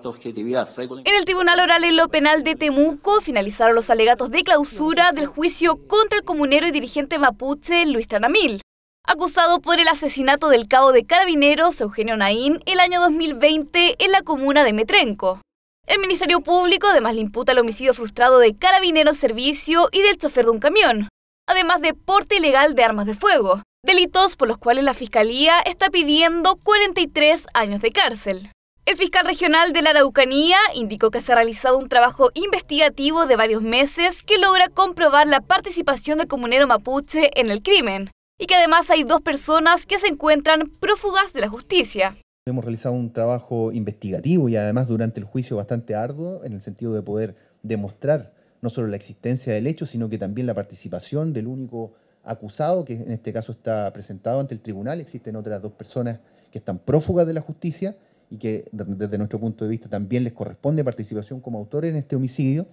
En el Tribunal Oral en lo Penal de Temuco finalizaron los alegatos de clausura del juicio contra el comunero y dirigente mapuche Luis Tanamil, acusado por el asesinato del cabo de carabineros Eugenio Naín el año 2020 en la comuna de Metrenco. El Ministerio Público además le imputa el homicidio frustrado de carabineros servicio y del chofer de un camión, además de porte ilegal de armas de fuego, delitos por los cuales la Fiscalía está pidiendo 43 años de cárcel. El fiscal regional de la Araucanía indicó que se ha realizado un trabajo investigativo de varios meses que logra comprobar la participación del comunero mapuche en el crimen y que además hay dos personas que se encuentran prófugas de la justicia. Hemos realizado un trabajo investigativo y además durante el juicio bastante arduo en el sentido de poder demostrar no solo la existencia del hecho, sino que también la participación del único acusado, que en este caso está presentado ante el tribunal. Existen otras dos personas que están prófugas de la justicia y que desde nuestro punto de vista también les corresponde participación como autores en este homicidio.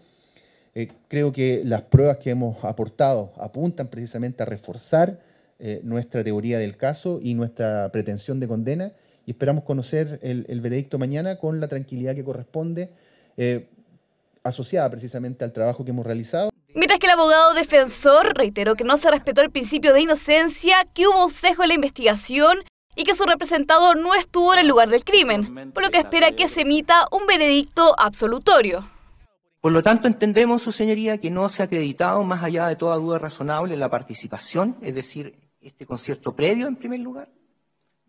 Eh, creo que las pruebas que hemos aportado apuntan precisamente a reforzar eh, nuestra teoría del caso y nuestra pretensión de condena y esperamos conocer el, veredicto mañana con la tranquilidad que corresponde, eh, asociada precisamente al trabajo que hemos realizado. Mientras que el abogado defensor reiteró que no se respetó el principio de inocencia, que hubo un sesgo en la investigación y que su representado no estuvo en el lugar del crimen, por lo que espera que se emita un veredicto absolutorio. Por lo tanto, entendemos, su señoría, que no se ha acreditado, más allá de toda duda razonable, la participación, es decir, este concierto previo en primer lugar,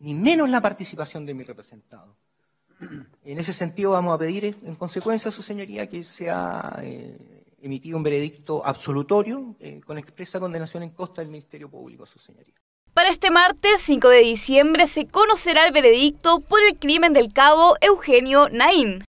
ni menos la participación de mi representado. En ese sentido, vamos a pedir, en consecuencia, su señoría, que se ha eh, emitido un veredicto absolutorio eh, con expresa condenación en costa del Ministerio Público, su señoría. Para este martes 5 de diciembre se conocerá el veredicto por el crimen del cabo Eugenio Naín.